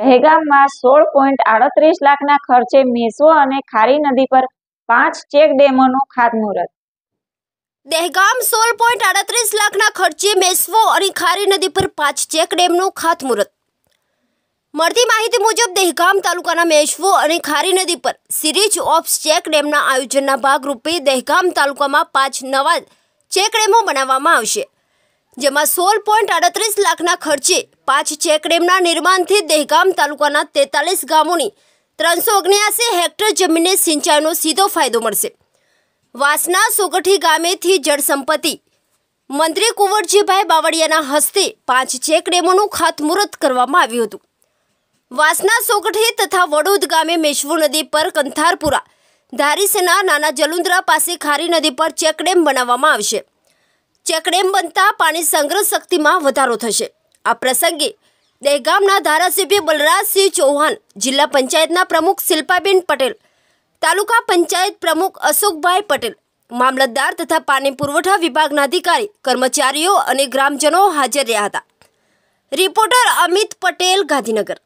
દહેગામમાં સોળ પોઈન્ટ આડત્રીસ લાખના ખર્ચે મેસો અને ખારી નદી પર પાંચ ચેક ડેમોનું ખાતમુહૂર્ત દહેગામ સોળ પોઈન્ટ આડત્રીસ લાખના ખર્ચે મેસવો અને ખારી નદી પર પાંચ ચેક ડેમનું ખાતમુહૂર્ત મળતી માહિતી મુજબ દહેગામ તાલુકાના મેશવો અને ખારી નદી પર સિરીજ ઓફ ચેક ડેમના આયોજનના ભાગરૂપે દહેગામ તાલુકામાં પાંચ નવા ચેક ડેમો બનાવવામાં આવશે જેમાં સોળ પોઈન્ટ આડત્રીસ લાખના ખર્ચે પાંચ ચેકડેમના નિર્માણથી દહેગામ તાલુકાના તેતાલીસ ગામોની ત્રણસો ઓગણ્યાસી હેક્ટર જમીનને સિંચાઈનો સીધો ફાયદો મળશે વાસના સોગઠી ગામેથી જળસંપત્તિ મંત્રી કુંવરજીભાઈ બાવળિયાના હસ્તે પાંચ ચેકડેમોનું ડેમોનું ખાતમુહૂર્ત કરવામાં આવ્યું હતું વાસના સોગઠી તથા વડોદ ગામે મેશ્વો નદી પર કંથારપુરા ધારીસના નાના જલુંદ્રા પાસે ખારી નદી પર ચેકડેમ બનાવવામાં આવશે ચેકડેમ બનતા પાણી સંગ્રહ શક્તિમાં વધારો થશે આ પ્રસંગે દહેગામના ધારાસભ્ય બલરાજસિંહ ચૌહાણ જિલ્લા પંચાયતના પ્રમુખ શિલ્પાબેન પટેલ તાલુકા પંચાયત પ્રમુખ અશોકભાઈ પટેલ મામલતદાર તથા પાણી પુરવઠા વિભાગના અધિકારી કર્મચારીઓ અને ગ્રામજનો હાજર રહ્યા હતા રિપોર્ટર અમિત પટેલ ગાંધીનગર